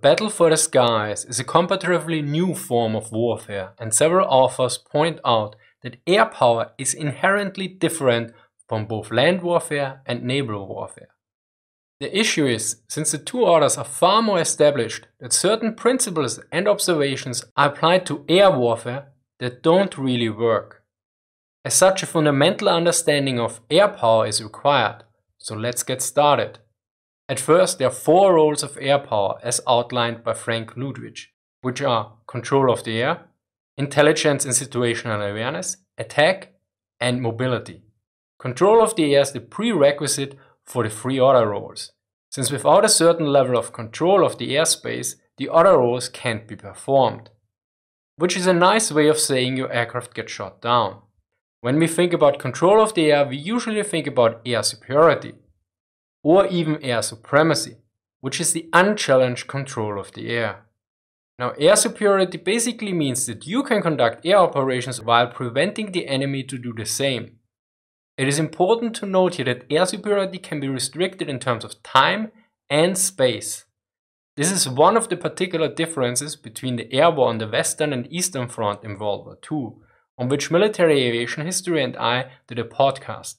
battle for the skies is a comparatively new form of warfare and several authors point out that air power is inherently different from both land warfare and naval warfare. The issue is, since the two orders are far more established, that certain principles and observations are applied to air warfare that don't really work. As such, a fundamental understanding of air power is required, so let's get started. At first, there are four roles of air power as outlined by Frank Ludwig, which are control of the air, intelligence and situational awareness, attack, and mobility. Control of the air is the prerequisite for the three other roles, since without a certain level of control of the airspace, the other roles can't be performed. Which is a nice way of saying your aircraft gets shot down. When we think about control of the air, we usually think about air superiority, or even air supremacy, which is the unchallenged control of the air. Now, air superiority basically means that you can conduct air operations while preventing the enemy to do the same. It is important to note here that air superiority can be restricted in terms of time and space. This is one of the particular differences between the air war on the Western and Eastern Front in World War II, on which military aviation history and I did a podcast.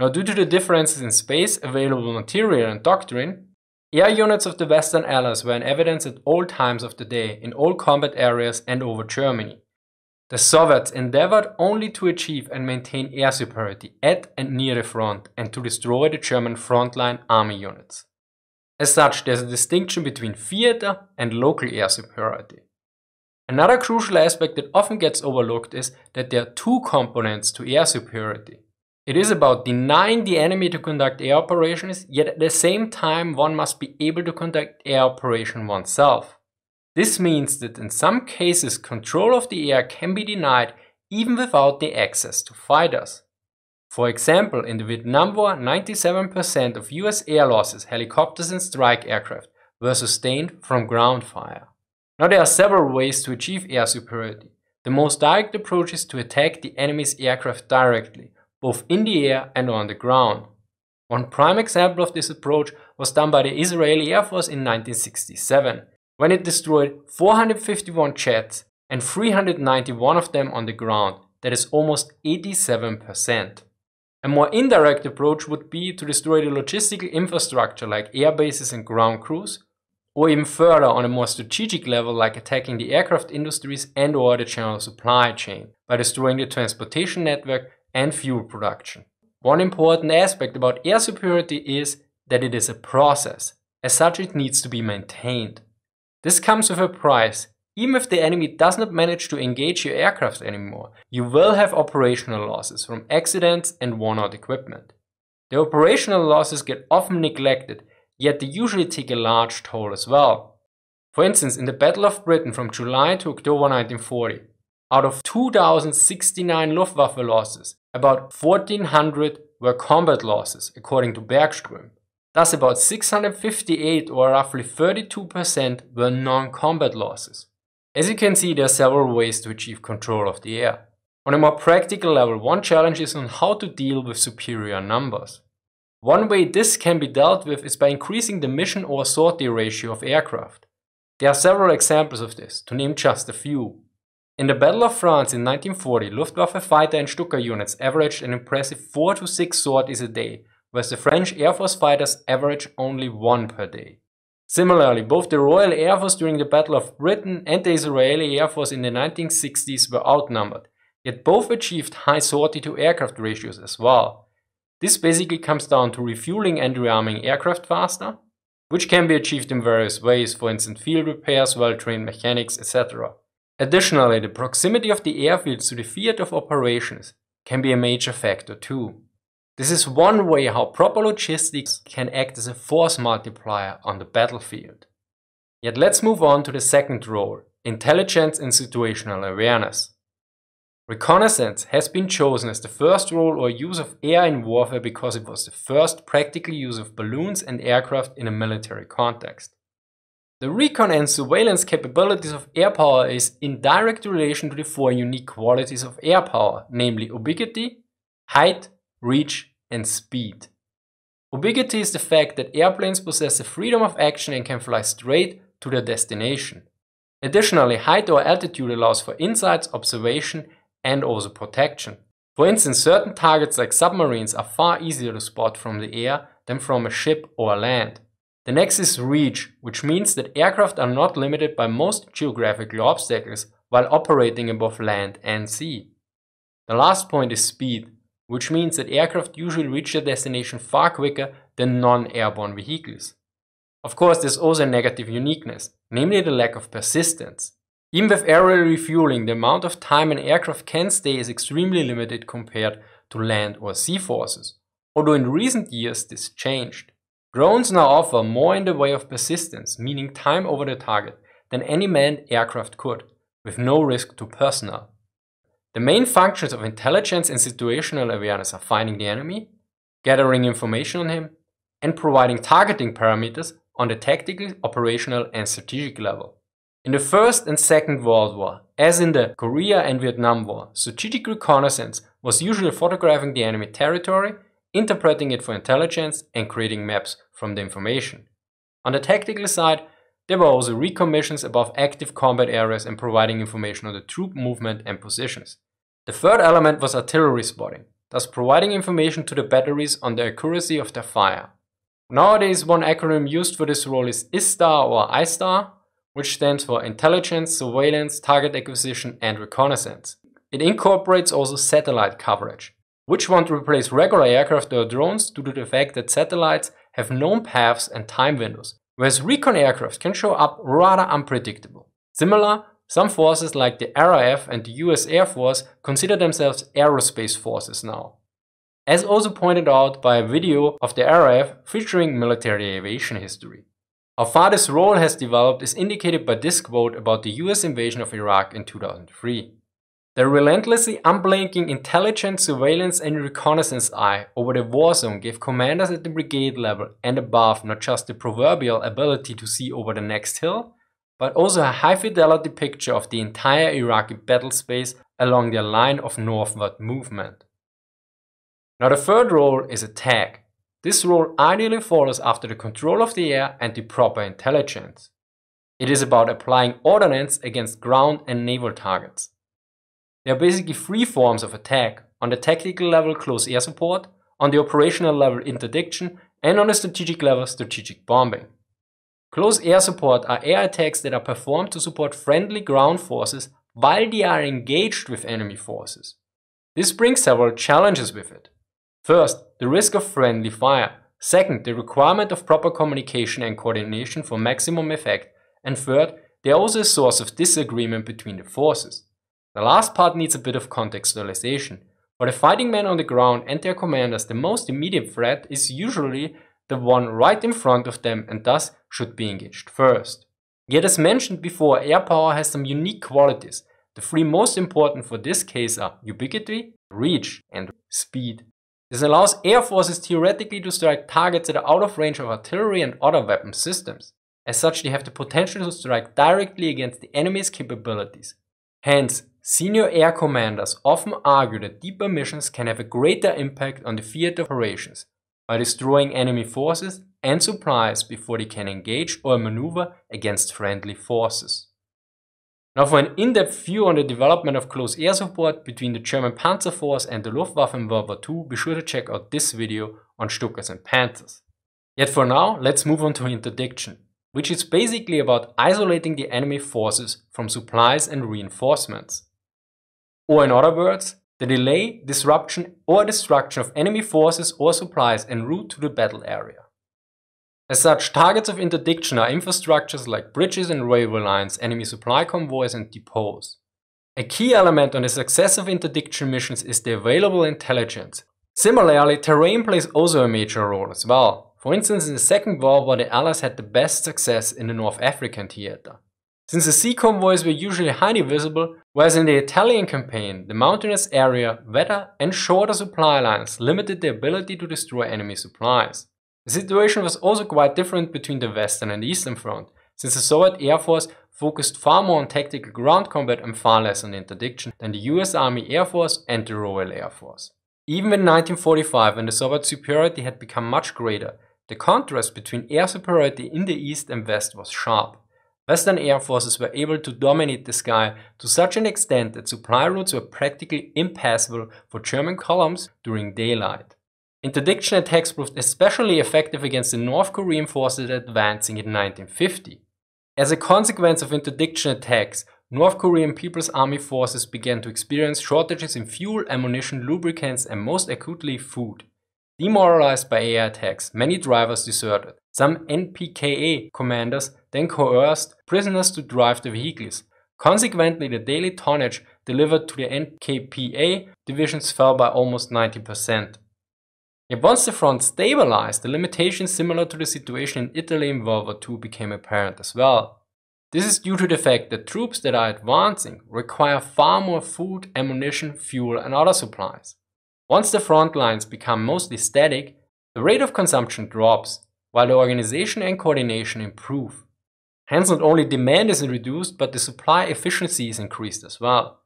Now due to the differences in space, available material and doctrine, air units of the Western Allies were in evidence at all times of the day, in all combat areas and over Germany. The Soviets endeavored only to achieve and maintain air superiority at and near the front and to destroy the German frontline army units. As such, there's a distinction between theater and local air superiority. Another crucial aspect that often gets overlooked is that there are two components to air superiority. It is about denying the enemy to conduct air operations, yet at the same time one must be able to conduct air operation oneself. This means that in some cases control of the air can be denied even without the access to fighters. For example, in the Vietnam War, 97% of US air losses, helicopters and strike aircraft, were sustained from ground fire. Now there are several ways to achieve air superiority. The most direct approach is to attack the enemy's aircraft directly, both in the air and on the ground. One prime example of this approach was done by the Israeli Air Force in 1967, when it destroyed 451 jets and 391 of them on the ground, that is almost 87%. A more indirect approach would be to destroy the logistical infrastructure like air bases and ground crews, or even further on a more strategic level like attacking the aircraft industries and or the general supply chain by destroying the transportation network and fuel production. One important aspect about air superiority is that it is a process. As such, it needs to be maintained. This comes with a price. Even if the enemy does not manage to engage your aircraft anymore, you will have operational losses from accidents and worn out equipment. The operational losses get often neglected, yet they usually take a large toll as well. For instance, in the Battle of Britain from July to October 1940, out of 2,069 Luftwaffe losses, about 1,400 were combat losses, according to Bergström. Thus, about 658, or roughly 32%, were non combat losses. As you can see, there are several ways to achieve control of the air. On a more practical level, one challenge is on how to deal with superior numbers. One way this can be dealt with is by increasing the mission or sortie ratio of aircraft. There are several examples of this, to name just a few. In the Battle of France in 1940, Luftwaffe fighter and Stuka units averaged an impressive 4 to 6 sorties a day, whereas the French Air Force fighters averaged only one per day. Similarly, both the Royal Air Force during the Battle of Britain and the Israeli Air Force in the 1960s were outnumbered, yet both achieved high sortie to aircraft ratios as well. This basically comes down to refueling and rearming aircraft faster, which can be achieved in various ways, for instance field repairs, well-trained mechanics, etc. Additionally, the proximity of the airfield to the field of operations can be a major factor too. This is one way how proper logistics can act as a force multiplier on the battlefield. Yet let's move on to the second role, intelligence and situational awareness. Reconnaissance has been chosen as the first role or use of air in warfare because it was the first practical use of balloons and aircraft in a military context. The recon and surveillance capabilities of air power is in direct relation to the four unique qualities of air power, namely ubiquity, height, reach and speed. Ubiquity is the fact that airplanes possess the freedom of action and can fly straight to their destination. Additionally, height or altitude allows for insights, observation and also protection. For instance, certain targets like submarines are far easier to spot from the air than from a ship or land. The next is reach, which means that aircraft are not limited by most geographical obstacles while operating above land and sea. The last point is speed, which means that aircraft usually reach their destination far quicker than non-airborne vehicles. Of course, there's also a negative uniqueness, namely the lack of persistence. Even with aerial refueling, the amount of time an aircraft can stay is extremely limited compared to land or sea forces, although in recent years this changed. Drones now offer more in the way of persistence, meaning time over the target, than any manned aircraft could, with no risk to personnel. The main functions of intelligence and situational awareness are finding the enemy, gathering information on him, and providing targeting parameters on the tactical, operational and strategic level. In the First and Second World War, as in the Korea and Vietnam War, strategic reconnaissance was usually photographing the enemy territory interpreting it for intelligence and creating maps from the information. On the tactical side, there were also recommissions above active combat areas and providing information on the troop movement and positions. The third element was artillery spotting, thus providing information to the batteries on the accuracy of their fire. Nowadays, one acronym used for this role is ISTAR or ISTAR, which stands for Intelligence, Surveillance, Target Acquisition and Reconnaissance. It incorporates also satellite coverage which want to replace regular aircraft or drones due to the fact that satellites have known paths and time windows, whereas recon aircraft can show up rather unpredictable. Similar, some forces like the RAF and the US Air Force consider themselves aerospace forces now. As also pointed out by a video of the RAF featuring military aviation history. How far this role has developed is indicated by this quote about the US invasion of Iraq in 2003. The relentlessly unblinking intelligence, surveillance and reconnaissance eye over the war zone gave commanders at the brigade level and above not just the proverbial ability to see over the next hill, but also a high-fidelity picture of the entire Iraqi battle space along their line of northward movement. Now the third role is a tag. This role ideally follows after the control of the air and the proper intelligence. It is about applying ordnance against ground and naval targets. There are basically three forms of attack. On the tactical level, close air support, on the operational level, interdiction, and on the strategic level, strategic bombing. Close air support are air attacks that are performed to support friendly ground forces while they are engaged with enemy forces. This brings several challenges with it. First, the risk of friendly fire. Second, the requirement of proper communication and coordination for maximum effect. And third, they are also a source of disagreement between the forces. The last part needs a bit of contextualization. For the fighting men on the ground and their commanders, the most immediate threat is usually the one right in front of them and thus should be engaged first. Yet as mentioned before, air power has some unique qualities. The three most important for this case are ubiquity, reach and speed. This allows air forces theoretically to strike targets that are out of range of artillery and other weapon systems. As such, they have the potential to strike directly against the enemy's capabilities. Hence, Senior air commanders often argue that deeper missions can have a greater impact on the field of operations by destroying enemy forces and supplies before they can engage or maneuver against friendly forces. Now for an in-depth view on the development of close air support between the German Panzer Force and the Luftwaffe in World War II, be sure to check out this video on Stukas and Panthers. Yet for now, let's move on to interdiction, which is basically about isolating the enemy forces from supplies and reinforcements. Or in other words, the delay, disruption or destruction of enemy forces or supplies en route to the battle area. As such, targets of interdiction are infrastructures like bridges and railway lines, enemy supply convoys and depots. A key element on the success of interdiction missions is the available intelligence. Similarly, terrain plays also a major role as well. For instance, in the Second World War the Allies had the best success in the North African theater. Since the sea convoys were usually highly visible, Whereas in the Italian campaign, the mountainous area, weather and shorter supply lines limited the ability to destroy enemy supplies. The situation was also quite different between the Western and Eastern Front, since the Soviet Air Force focused far more on tactical ground combat and far less on interdiction than the US Army Air Force and the Royal Air Force. Even in 1945, when the Soviet superiority had become much greater, the contrast between air superiority in the east and west was sharp. Western air forces were able to dominate the sky to such an extent that supply routes were practically impassable for German columns during daylight. Interdiction attacks proved especially effective against the North Korean forces advancing in 1950. As a consequence of interdiction attacks, North Korean People's Army forces began to experience shortages in fuel, ammunition, lubricants, and most acutely, food. Demoralized by air attacks, many drivers deserted, some NPKA commanders then coerced prisoners to drive the vehicles. Consequently, the daily tonnage delivered to the NKPA divisions fell by almost 90%. once the front stabilized, the limitations similar to the situation in Italy in World War II became apparent as well. This is due to the fact that troops that are advancing require far more food, ammunition, fuel and other supplies. Once the front lines become mostly static, the rate of consumption drops while the organization and coordination improve. Hence, not only demand is reduced, but the supply efficiency is increased as well.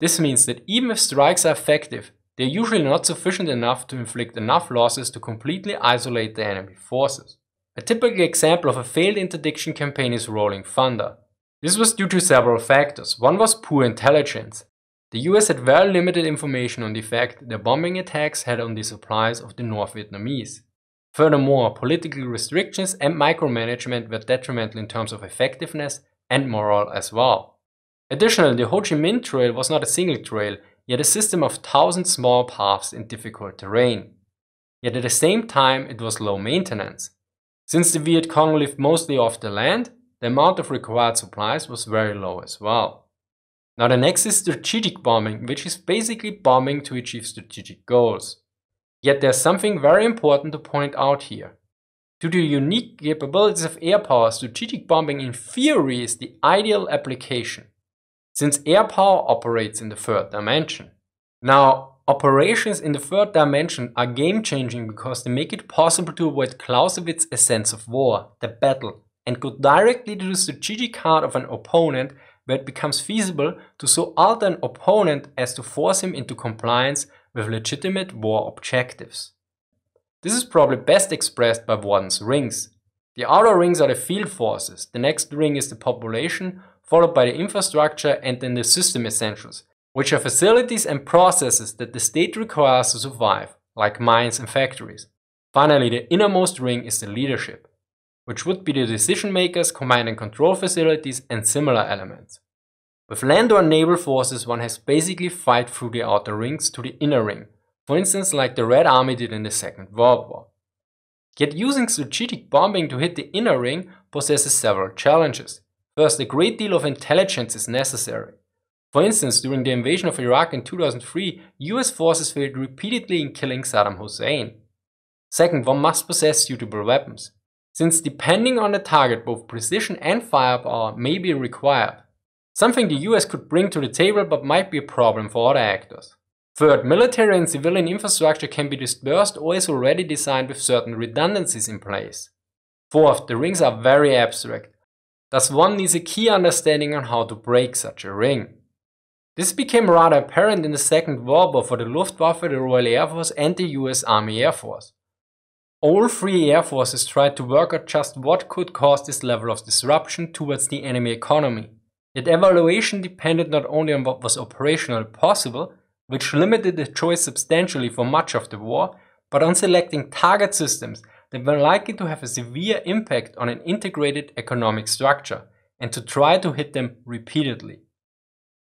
This means that even if strikes are effective, they are usually not sufficient enough to inflict enough losses to completely isolate the enemy forces. A typical example of a failed interdiction campaign is Rolling Thunder. This was due to several factors. One was poor intelligence. The US had very limited information on the effect their bombing attacks had on the supplies of the North Vietnamese. Furthermore, political restrictions and micromanagement were detrimental in terms of effectiveness and morale as well. Additionally, the Ho Chi Minh Trail was not a single trail, yet a system of thousand small paths in difficult terrain. Yet at the same time, it was low maintenance. Since the Viet Cong lived mostly off the land, the amount of required supplies was very low as well. Now the next is strategic bombing, which is basically bombing to achieve strategic goals. Yet there's something very important to point out here. Due to the unique capabilities of air power, strategic bombing in theory is the ideal application, since air power operates in the third dimension. Now, operations in the third dimension are game-changing because they make it possible to avoid Clausewitz's essence of war, the battle, and go directly to the strategic heart of an opponent where it becomes feasible to so alter an opponent as to force him into compliance with legitimate war objectives. This is probably best expressed by Warden's rings. The outer rings are the field forces, the next ring is the population, followed by the infrastructure and then the system essentials, which are facilities and processes that the state requires to survive, like mines and factories. Finally, the innermost ring is the leadership, which would be the decision makers, command and control facilities, and similar elements. With land or naval forces, one has basically fight through the outer rings to the inner ring, for instance like the Red Army did in the Second World War. Yet using strategic bombing to hit the inner ring possesses several challenges. First, a great deal of intelligence is necessary. For instance, during the invasion of Iraq in 2003, US forces failed repeatedly in killing Saddam Hussein. Second, one must possess suitable weapons, since depending on the target both precision and firepower may be required something the US could bring to the table but might be a problem for other actors. Third, military and civilian infrastructure can be dispersed or is already designed with certain redundancies in place. Fourth, the rings are very abstract. Thus one needs a key understanding on how to break such a ring. This became rather apparent in the Second World War for the Luftwaffe, the Royal Air Force and the US Army Air Force. All three air forces tried to work out just what could cause this level of disruption towards the enemy economy. Yet evaluation depended not only on what was operationally possible, which limited the choice substantially for much of the war, but on selecting target systems that were likely to have a severe impact on an integrated economic structure, and to try to hit them repeatedly.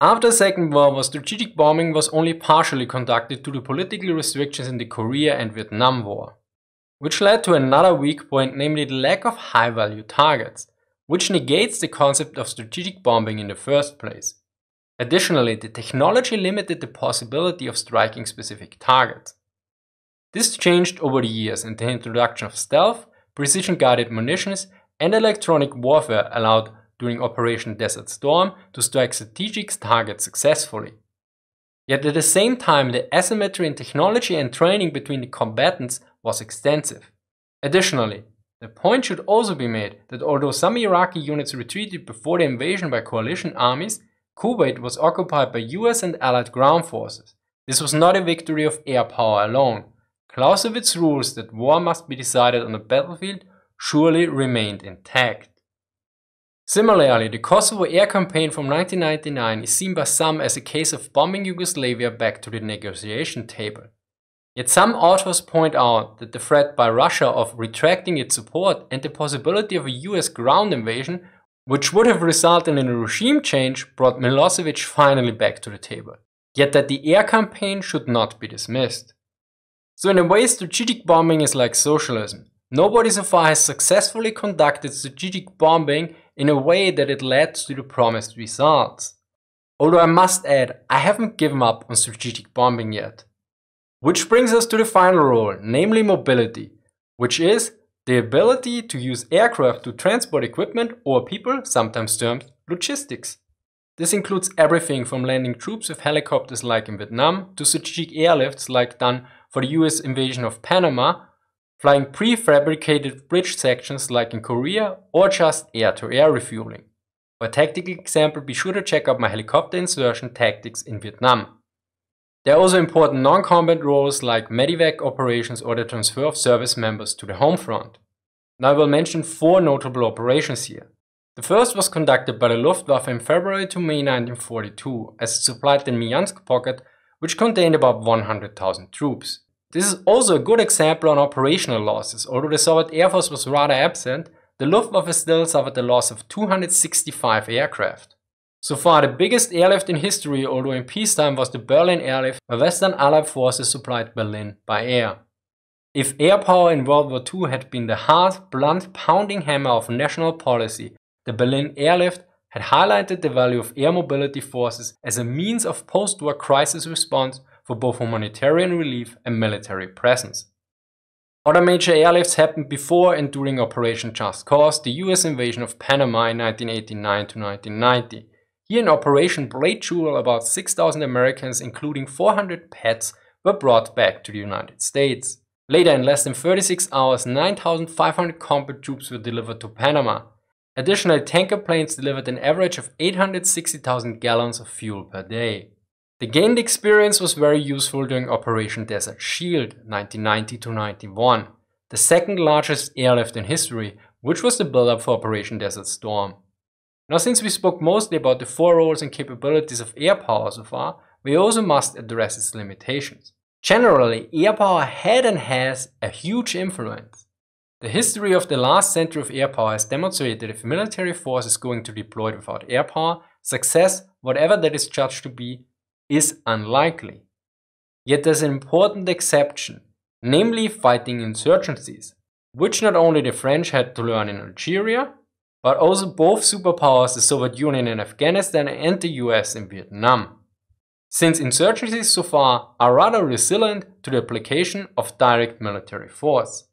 After the Second World War, strategic bombing was only partially conducted due to political restrictions in the Korea and Vietnam War, which led to another weak point, namely the lack of high-value targets which negates the concept of strategic bombing in the first place. Additionally, the technology limited the possibility of striking specific targets. This changed over the years and the introduction of stealth, precision-guided munitions and electronic warfare allowed during Operation Desert Storm to strike strategic targets successfully. Yet at the same time, the asymmetry in technology and training between the combatants was extensive. Additionally, the point should also be made that although some Iraqi units retreated before the invasion by coalition armies, Kuwait was occupied by US and Allied ground forces. This was not a victory of air power alone. Clausewitz rules that war must be decided on the battlefield surely remained intact. Similarly, the Kosovo air campaign from 1999 is seen by some as a case of bombing Yugoslavia back to the negotiation table. Yet some authors point out that the threat by Russia of retracting its support and the possibility of a US ground invasion, which would have resulted in a regime change, brought Milosevic finally back to the table. Yet that the air campaign should not be dismissed. So in a way strategic bombing is like socialism. Nobody so far has successfully conducted strategic bombing in a way that it led to the promised results. Although I must add, I haven't given up on strategic bombing yet. Which brings us to the final role, namely mobility, which is the ability to use aircraft to transport equipment or people, sometimes termed logistics. This includes everything from landing troops with helicopters like in Vietnam to strategic airlifts like done for the US invasion of Panama, flying prefabricated bridge sections like in Korea, or just air-to-air -air refueling. For a tactical example, be sure to check out my helicopter insertion tactics in Vietnam. There are also important non-combat roles like medevac operations or the transfer of service members to the home front. Now I will mention four notable operations here. The first was conducted by the Luftwaffe in February to May 1942 as it supplied the Miansk pocket which contained about 100,000 troops. This is also a good example on operational losses. Although the Soviet Air Force was rather absent, the Luftwaffe still suffered the loss of 265 aircraft. So far, the biggest airlift in history, although in peacetime, was the Berlin airlift, where Western Allied forces supplied Berlin by air. If air power in World War II had been the hard, blunt, pounding hammer of national policy, the Berlin airlift had highlighted the value of air mobility forces as a means of post-war crisis response for both humanitarian relief and military presence. Other major airlifts happened before and during Operation Just Cause, the US invasion of Panama in 1989 to 1990. Here in Operation Blade Jewel, about 6,000 Americans, including 400 pets, were brought back to the United States. Later, in less than 36 hours, 9,500 combat troops were delivered to Panama. Additionally, tanker planes delivered an average of 860,000 gallons of fuel per day. The gained experience was very useful during Operation Desert Shield 1990-91, the second largest airlift in history, which was the build-up for Operation Desert Storm. Now since we spoke mostly about the four roles and capabilities of air power so far, we also must address its limitations. Generally, air power had and has a huge influence. The history of the last century of air power has demonstrated that if a military force is going to deploy without air power, success, whatever that is judged to be, is unlikely. Yet there's an important exception, namely fighting insurgencies, which not only the French had to learn in Algeria, but also both superpowers, the Soviet Union in Afghanistan and the US in Vietnam. Since insurgencies so far are rather resilient to the application of direct military force.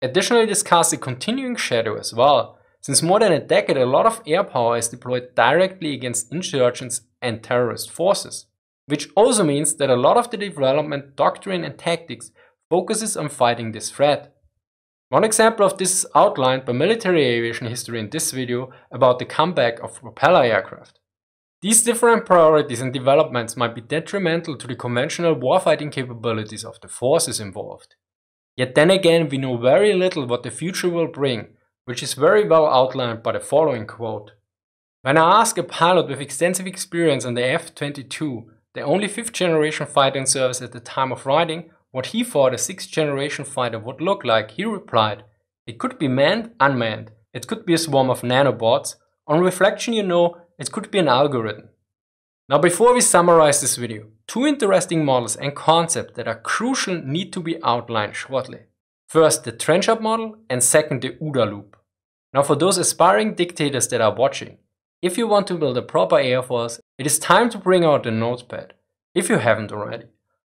Additionally discuss the continuing shadow as well, since more than a decade a lot of air power is deployed directly against insurgents and terrorist forces, which also means that a lot of the development doctrine and tactics focuses on fighting this threat, one example of this is outlined by military aviation history in this video about the comeback of propeller aircraft. These different priorities and developments might be detrimental to the conventional warfighting capabilities of the forces involved. Yet then again we know very little what the future will bring, which is very well outlined by the following quote. When I ask a pilot with extensive experience on the F-22, the only fifth generation fighter in service at the time of writing, what he thought a sixth generation fighter would look like, he replied, It could be manned, unmanned. It could be a swarm of nanobots. On reflection, you know, it could be an algorithm. Now before we summarize this video, two interesting models and concepts that are crucial need to be outlined shortly. First the trench up model and second the OODA loop. Now for those aspiring dictators that are watching, if you want to build a proper Air Force, it is time to bring out the notepad, if you haven't already.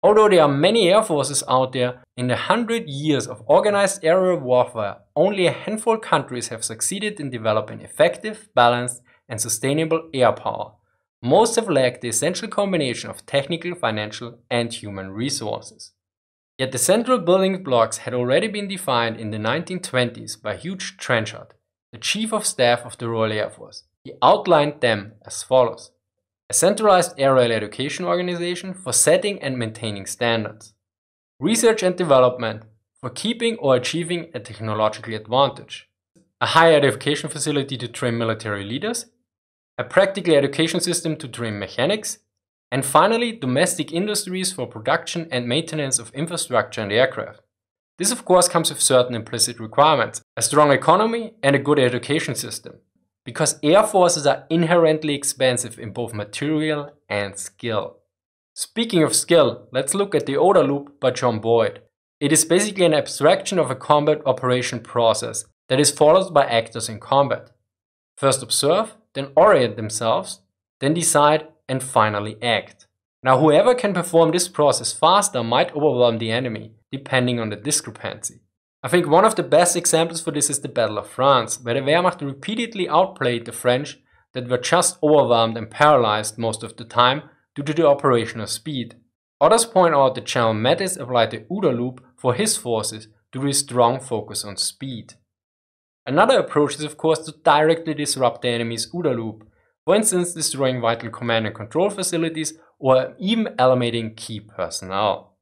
Although there are many air forces out there, in the 100 years of organized aerial warfare, only a handful of countries have succeeded in developing effective, balanced and sustainable air power. Most have lacked the essential combination of technical, financial and human resources. Yet the central building blocks had already been defined in the 1920s by Hugh Trenchard, the Chief of Staff of the Royal Air Force. He outlined them as follows a centralized aerial education organization for setting and maintaining standards, research and development for keeping or achieving a technological advantage, a higher education facility to train military leaders, a practical education system to train mechanics, and finally, domestic industries for production and maintenance of infrastructure and aircraft. This of course comes with certain implicit requirements, a strong economy and a good education system because air forces are inherently expensive in both material and skill. Speaking of skill, let's look at the Order Loop by John Boyd. It is basically an abstraction of a combat operation process that is followed by actors in combat. First observe, then orient themselves, then decide and finally act. Now whoever can perform this process faster might overwhelm the enemy, depending on the discrepancy. I think one of the best examples for this is the Battle of France, where the Wehrmacht repeatedly outplayed the French that were just overwhelmed and paralyzed most of the time due to the operational speed. Others point out that General Mattis applied the Uda loop for his forces due to his strong focus on speed. Another approach is of course to directly disrupt the enemy's Uda loop, for instance destroying vital command and control facilities or even eliminating key personnel.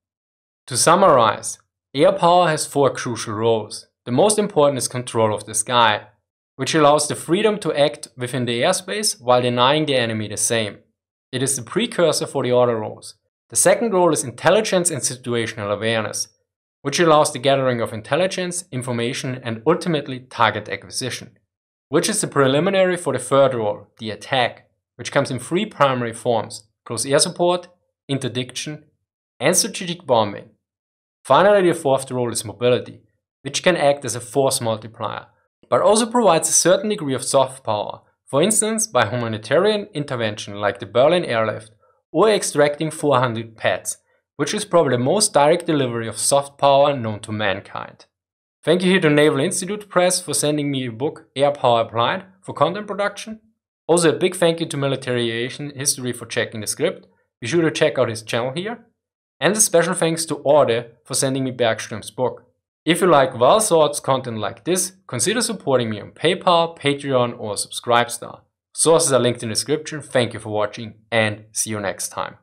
To summarize, Air power has four crucial roles. The most important is control of the sky, which allows the freedom to act within the airspace while denying the enemy the same. It is the precursor for the other roles. The second role is intelligence and situational awareness, which allows the gathering of intelligence, information and ultimately target acquisition, which is the preliminary for the third role, the attack, which comes in three primary forms, close air support, interdiction and strategic bombing. Finally, the fourth role is mobility, which can act as a force multiplier, but also provides a certain degree of soft power, for instance by humanitarian intervention like the Berlin airlift or extracting 400 pets, which is probably the most direct delivery of soft power known to mankind. Thank you here to Naval Institute Press for sending me your book Air Power Applied for content production. Also a big thank you to Military Aviation History for checking the script. Be sure to check out his channel here. And a special thanks to Orde for sending me Bergström's book. If you like Valsort's content like this, consider supporting me on PayPal, Patreon or Subscribestar. Sources are linked in the description. Thank you for watching and see you next time.